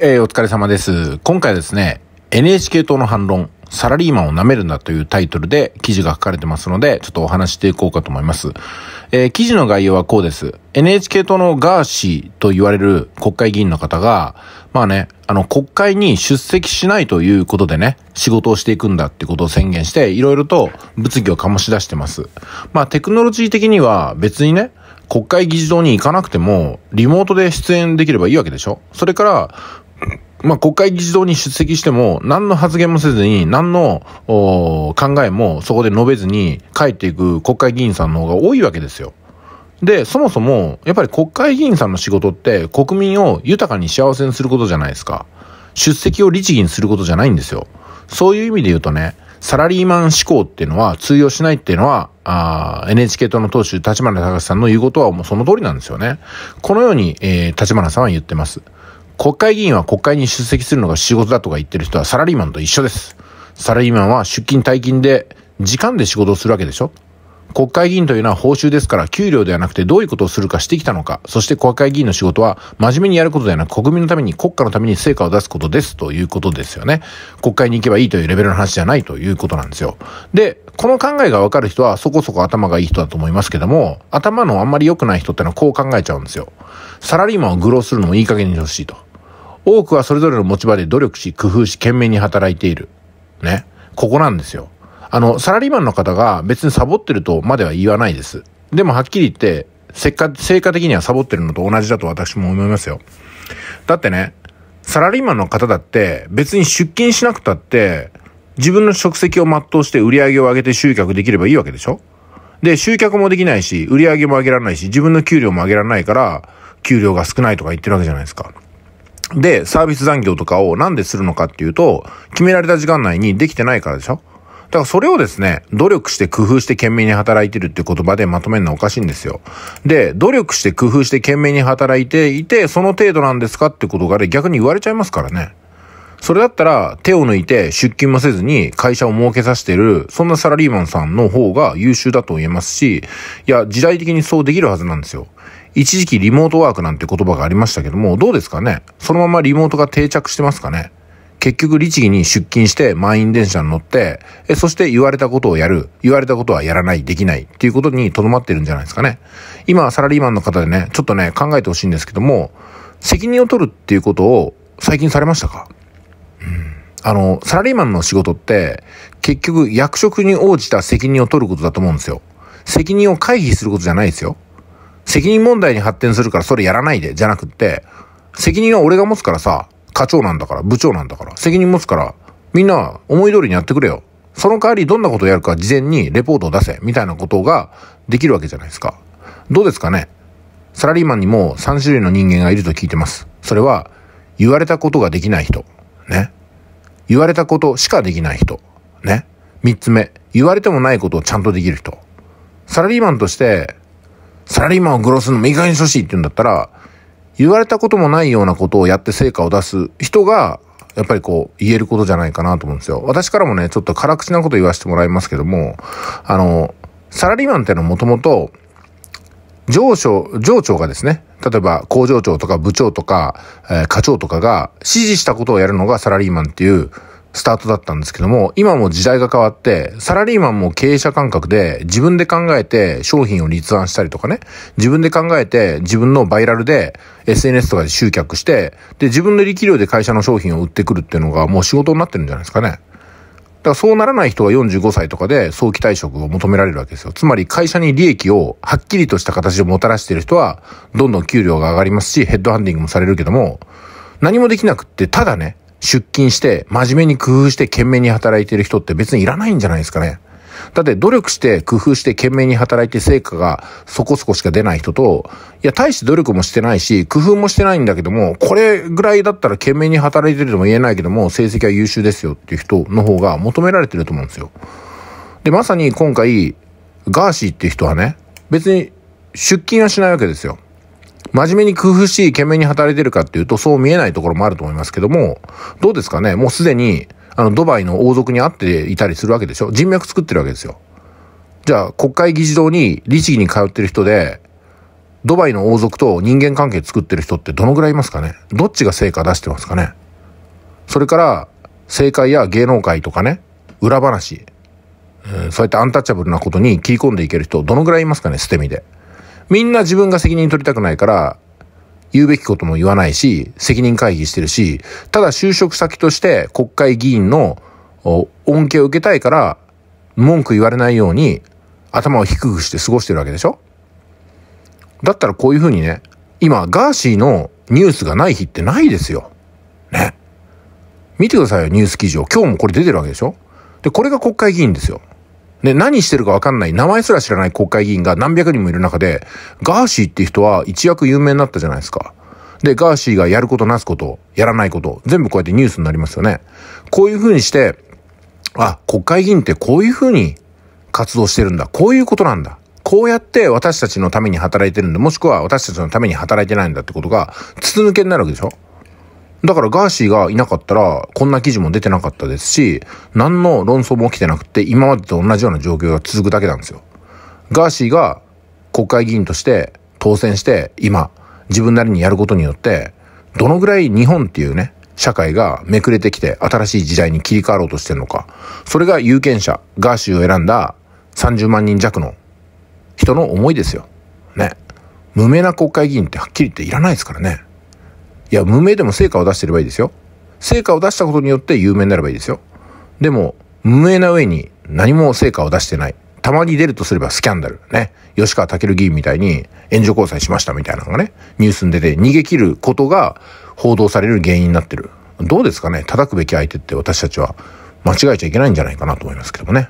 えー、お疲れ様です。今回ですね、NHK 党の反論、サラリーマンを舐めるんだというタイトルで記事が書かれてますので、ちょっとお話していこうかと思います。えー、記事の概要はこうです。NHK 党のガーシーと言われる国会議員の方が、まあね、あの、国会に出席しないということでね、仕事をしていくんだってことを宣言して、いろいろと物議を醸し出してます。まあ、テクノロジー的には別にね、国会議事堂に行かなくても、リモートで出演できればいいわけでしょそれから、まあ、国会議事堂に出席しても、何の発言もせずに、何の考えもそこで述べずに帰っていく国会議員さんの方が多いわけですよ。で、そもそも、やっぱり国会議員さんの仕事って国民を豊かに幸せにすることじゃないですか。出席を律儀にすることじゃないんですよ。そういう意味で言うとね、サラリーマン思考っていうのは通用しないっていうのは、あ NHK 党の党首、立花隆さんの言うことはもうその通りなんですよね。このように、えー、立花さんは言ってます。国会議員は国会に出席するのが仕事だとか言ってる人はサラリーマンと一緒です。サラリーマンは出勤退勤で、時間で仕事をするわけでしょ国会議員というのは報酬ですから給料ではなくてどういうことをするかしてきたのか、そして国会議員の仕事は真面目にやることではなく国民のために国家のために成果を出すことですということですよね。国会に行けばいいというレベルの話じゃないということなんですよ。で、この考えがわかる人はそこそこ頭がいい人だと思いますけども、頭のあんまり良くない人ってのはこう考えちゃうんですよ。サラリーマンを愚弄するのもいい加減にしてほしいと。多くはそれぞれの持ち場で努力し、工夫し、懸命に働いている。ね。ここなんですよ。あの、サラリーマンの方が別にサボってるとまでは言わないです。でもはっきり言って、せっか、成果的にはサボってるのと同じだと私も思いますよ。だってね、サラリーマンの方だって別に出勤しなくたって自分の職責を全うして売り上げを上げて集客できればいいわけでしょで、集客もできないし、売り上げも上げられないし、自分の給料も上げられないから、給料が少ないとか言ってるわけじゃないですか。で、サービス残業とかをなんでするのかっていうと、決められた時間内にできてないからでしょだからそれをですね、努力して工夫して懸命に働いてるって言葉でまとめるのはおかしいんですよ。で、努力して工夫して懸命に働いていて、その程度なんですかってことが、ね、逆に言われちゃいますからね。それだったら手を抜いて出勤もせずに会社を儲けさせてる、そんなサラリーマンさんの方が優秀だと言えますし、いや、時代的にそうできるはずなんですよ。一時期リモートワークなんて言葉がありましたけども、どうですかねそのままリモートが定着してますかね結局、律儀に出勤して、満員電車に乗って、え、そして言われたことをやる、言われたことはやらない、できない、っていうことにとどまってるんじゃないですかね。今、はサラリーマンの方でね、ちょっとね、考えてほしいんですけども、責任を取るっていうことを最近されましたかうん。あの、サラリーマンの仕事って、結局、役職に応じた責任を取ることだと思うんですよ。責任を回避することじゃないですよ。責任問題に発展するからそれやらないで、じゃなくって、責任は俺が持つからさ、課長なんだから、部長なんだから、責任持つから、みんな思い通りにやってくれよ。その代わりどんなことをやるか事前にレポートを出せ、みたいなことができるわけじゃないですか。どうですかねサラリーマンにも3種類の人間がいると聞いてます。それは、言われたことができない人。ね。言われたことしかできない人。ね。3つ目、言われてもないことをちゃんとできる人。サラリーマンとしてサラリーマンを愚弄するのもいい加減にしてほしいって言うんだったら、言われたこともないようなことをやって成果を出す人が、やっぱりこう、言えることじゃないかなと思うんですよ。私からもね、ちょっと辛口なこと言わせてもらいますけども、あの、サラリーマンってのはもともと、上昇、上長がですね、例えば工場長とか部長とか、えー、課長とかが指示したことをやるのがサラリーマンっていう、スタートだったんですけども、今も時代が変わって、サラリーマンも経営者感覚で自分で考えて商品を立案したりとかね、自分で考えて自分のバイラルで SNS とかで集客して、で、自分の力量で会社の商品を売ってくるっていうのがもう仕事になってるんじゃないですかね。だからそうならない人は45歳とかで早期退職を求められるわけですよ。つまり会社に利益をはっきりとした形でもたらしている人は、どんどん給料が上がりますし、ヘッドハンディングもされるけども、何もできなくって、ただね、出勤して、真面目に工夫して懸命に働いてる人って別にいらないんじゃないですかね。だって努力して工夫して懸命に働いて成果がそこそこしか出ない人と、いや、大して努力もしてないし、工夫もしてないんだけども、これぐらいだったら懸命に働いてるとも言えないけども、成績は優秀ですよっていう人の方が求められてると思うんですよ。で、まさに今回、ガーシーっていう人はね、別に出勤はしないわけですよ。真面目に工夫し、懸命に働いてるかっていうと、そう見えないところもあると思いますけども、どうですかねもうすでに、あの、ドバイの王族に会っていたりするわけでしょ人脈作ってるわけですよ。じゃあ、国会議事堂に、律儀に通ってる人で、ドバイの王族と人間関係作ってる人ってどのぐらいいますかねどっちが成果出してますかねそれから、政界や芸能界とかね、裏話、そうやってアンタッチャブルなことに切り込んでいける人、どのぐらいいますかね捨て身で。みんな自分が責任取りたくないから、言うべきことも言わないし、責任回避してるし、ただ就職先として国会議員の恩恵を受けたいから、文句言われないように頭を低くして過ごしてるわけでしょだったらこういうふうにね、今、ガーシーのニュースがない日ってないですよ。ね。見てくださいよ、ニュース記事を。今日もこれ出てるわけでしょで、これが国会議員ですよ。で、何してるかわかんない、名前すら知らない国会議員が何百人もいる中で、ガーシーって人は一躍有名になったじゃないですか。で、ガーシーがやることなすこと、やらないこと、全部こうやってニュースになりますよね。こういう風にして、あ、国会議員ってこういうふうに活動してるんだ。こういうことなんだ。こうやって私たちのために働いてるんだ。もしくは私たちのために働いてないんだってことが、筒抜けになるわけでしょだからガーシーがいなかったら、こんな記事も出てなかったですし、何の論争も起きてなくて、今までと同じような状況が続くだけなんですよ。ガーシーが国会議員として当選して、今、自分なりにやることによって、どのぐらい日本っていうね、社会がめくれてきて新しい時代に切り替わろうとしてるのか。それが有権者、ガーシーを選んだ30万人弱の人の思いですよ。ね。無名な国会議員ってはっきり言っていらないですからね。いや、無名でも成果を出してればいいですよ。成果を出したことによって有名になればいいですよ。でも、無名な上に何も成果を出してない。たまに出るとすればスキャンダル。ね。吉川赳議員みたいに援助交際しましたみたいなのがね、ニュースに出て逃げ切ることが報道される原因になってる。どうですかね叩くべき相手って私たちは間違えちゃいけないんじゃないかなと思いますけどもね。